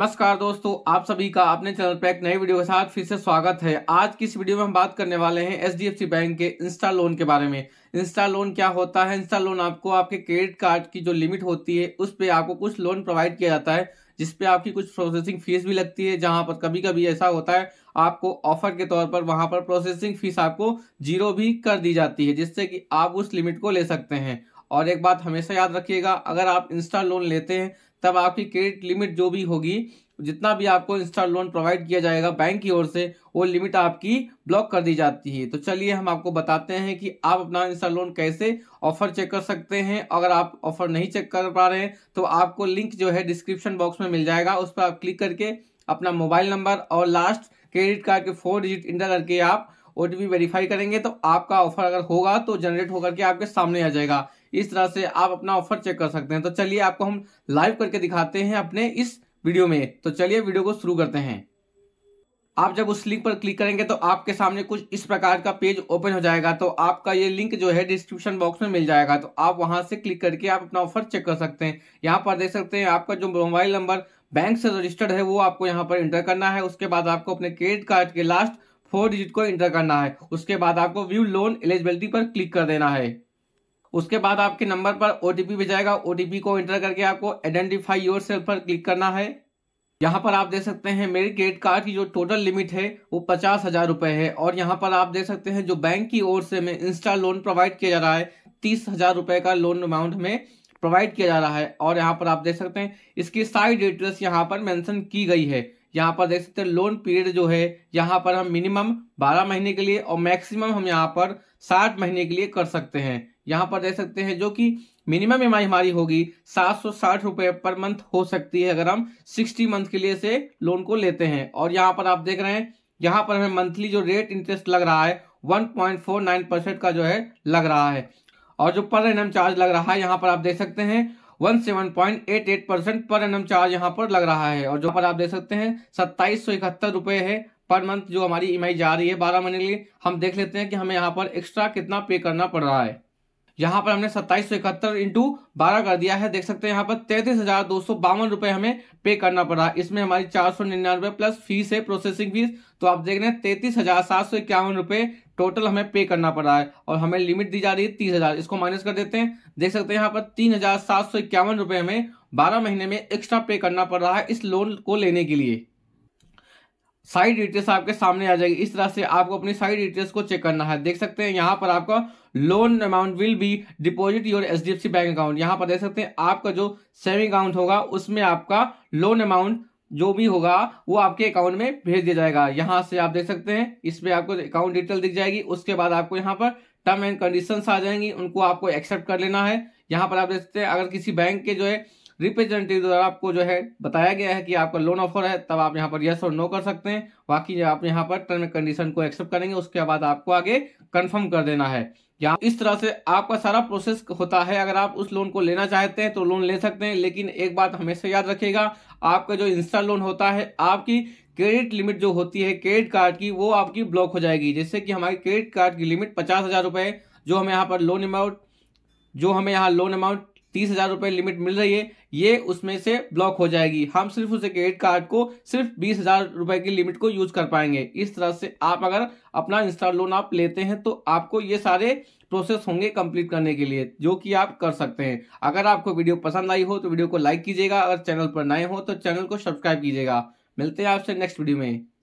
नमस्कार दोस्तों आप सभी का अपने चैनल पर एक नए वीडियो के साथ फिर से स्वागत है आज की इस वीडियो में हम बात करने वाले हैं एच बैंक के इंस्टा लोन के बारे में इंस्टा लोन क्या होता है इंस्टा लोन आपको आपके क्रेडिट कार्ड की जो लिमिट होती है उस पर आपको कुछ लोन प्रोवाइड किया जाता है जिसपे आपकी कुछ प्रोसेसिंग फीस भी लगती है जहाँ पर कभी कभी ऐसा होता है आपको ऑफर के तौर पर वहां पर प्रोसेसिंग फीस आपको जीरो भी कर दी जाती है जिससे कि आप उस लिमिट को ले सकते हैं और एक बात हमेशा याद रखिएगा अगर आप इंस्टा लोन लेते हैं तब आपकी क्रेडिट लिमिट जो भी होगी जितना भी आपको इंस्टा लोन प्रोवाइड किया जाएगा बैंक की ओर से वो लिमिट आपकी ब्लॉक कर दी जाती है तो चलिए हम आपको बताते हैं कि आप अपना इंस्टा लोन कैसे ऑफर चेक कर सकते हैं अगर आप ऑफर नहीं चेक कर पा रहे हैं तो आपको लिंक जो है डिस्क्रिप्शन बॉक्स में मिल जाएगा उस पर आप क्लिक करके अपना मोबाइल नंबर और लास्ट क्रेडिट कार्ड के फोर डिजिट इंटर करके आप ओ वेरीफाई करेंगे तो आपका ऑफर अगर होगा तो जनरेट होकर के आपके सामने आ जाएगा इस तरह से आप अपना ऑफर चेक कर सकते हैं तो चलिए आपको हम लाइव करके दिखाते हैं अपने इस वीडियो में तो चलिए वीडियो को शुरू करते हैं आप जब उस लिंक पर क्लिक करेंगे तो आपके सामने कुछ इस प्रकार का पेज ओपन हो जाएगा तो आपका ये लिंक जो है डिस्क्रिप्शन बॉक्स में मिल जाएगा तो आप वहां से क्लिक करके आप अपना ऑफर चेक कर सकते हैं यहाँ पर देख सकते हैं आपका जो मोबाइल नंबर बैंक से रजिस्टर्ड है वो आपको यहाँ पर इंटर करना है उसके बाद आपको अपने क्रेडिट कार्ड के लास्ट फोर डिजिट को इंटर करना है उसके बाद आपको व्यू लोन एलिजिबिलिटी पर क्लिक कर देना है उसके बाद आपके नंबर पर ओ टी ओटीपी ओ को इंटर करके आपको आइडेंटिफाई योर सेल्फ पर क्लिक करना है यहाँ पर आप देख सकते हैं मेरे क्रेडिट कार्ड की जो टोटल लिमिट है वो पचास हजार रुपए है और यहाँ पर आप देख सकते हैं जो बैंक की ओर से में इंस्टा लोन प्रोवाइड किया जा रहा है तीस हजार रुपए का लोन अमाउंट में प्रोवाइड किया जा रहा है और यहाँ पर आप देख सकते हैं इसकी सारी डिटेल्स यहाँ पर मेंशन की गई है यहाँ पर देख सकते हैं लोन पीरियड जो है यहाँ पर हम मिनिमम 12 महीने के लिए और मैक्सिमम हम यहाँ पर 60 महीने के लिए कर सकते हैं यहाँ पर देख सकते हैं जो कि मिनिमम ई हमारी होगी सात सौ साठ रुपए पर मंथ हो सकती है अगर हम 60 मंथ के लिए से लोन को लेते हैं और यहाँ पर आप देख रहे हैं यहाँ पर हमें मंथली जो रेट इंटरेस्ट लग रहा है नाइन परसेंट का जो है लग रहा है और जो पर एन चार्ज लग रहा है यहाँ पर आप देख सकते हैं 17.88 परसेंट पर एन चार्ज यहाँ पर लग रहा है और जो पर आप देख सकते हैं सत्ताईस सौ इकहत्तर रुपये है पर मंथ जो हमारी ई जा रही है बारह महीने के लिए हम देख लेते हैं कि हमें यहाँ पर एक्स्ट्रा कितना पे करना पड़ रहा है यहाँ पर हमने सत्ताईस सौ इकहत्तर इंटू बारह कर दिया है देख सकते हैं यहाँ पर तैतीस हजार दो सौ बावन रुपए हमें पे करना पड़ा इसमें हमारी चार सौ निन्यानवे प्लस फीस है प्रोसेसिंग फीस तो आप देख रहे हैं तैतीस हजार सात सौ इक्यावन रुपए टोटल हमें पे करना पड़ा है और हमें लिमिट दी जा रही है तीस हजार इसको माइनस कर देते हैं देख सकते हैं यहाँ पर तीन हजार सात सौ इक्यावन रुपए हमें बारह महीने में एक्स्ट्रा पे करना पड़ रहा है इस लोन को लेने के लिए साइड डिटेल्स आपके सामने आ जाएगी इस तरह से आपको अपनी साइड डिटेल्स को चेक करना है देख सकते हैं यहाँ पर आपका loan amount will be deposit your H D F C bank account यहाँ पर देख सकते हैं आपका जो सेविंग अकाउंट होगा उसमें आपका लोन अमाउंट जो भी होगा वो आपके अकाउंट में भेज दिया जाएगा यहाँ से आप देख सकते हैं इसमें आपको अकाउंट डिटेल दिख जाएगी उसके बाद आपको यहाँ पर टर्म एंड कंडीशन आ जाएंगी उनको आपको एक्सेप्ट कर लेना है यहाँ पर आप देख सकते हैं अगर किसी बैंक के जो है रिप्रेजेंटेटिव द्वारा आपको जो है बताया गया है कि आपका लोन ऑफर है तब आप यहाँ पर यस और नो कर सकते हैं बाकी आप यहाँ पर टर्म एंड कंडीशन को एक्सेप्ट करेंगे उसके बाद आपको आगे कन्फर्म कर देना है या इस तरह से आपका सारा प्रोसेस होता है अगर आप उस लोन को लेना चाहते हैं तो लोन ले सकते हैं लेकिन एक बात हमेशा याद रखेगा आपका जो इंस्टा लोन होता है आपकी क्रेडिट लिमिट जो होती है क्रेडिट कार्ड की वो आपकी ब्लॉक हो जाएगी जैसे कि हमारी क्रेडिट कार्ड की लिमिट पचास हज़ार रुपये जो हमें यहाँ पर लोन अमाउंट जो हमें यहाँ लोन अमाउंट तीस हजार रुपए लिमिट मिल रही है ये उसमें से ब्लॉक हो जाएगी हम सिर्फ उसे क्रेडिट कार्ड को सिर्फ बीस हजार रुपए की लिमिट को यूज कर पाएंगे इस तरह से आप अगर अपना इंस्टा लोन आप लेते हैं तो आपको ये सारे प्रोसेस होंगे कंप्लीट करने के लिए जो कि आप कर सकते हैं अगर आपको वीडियो पसंद आई हो तो वीडियो को लाइक कीजिएगा अगर चैनल पर नए हो तो चैनल को सब्सक्राइब कीजिएगा मिलते हैं आपसे नेक्स्ट वीडियो में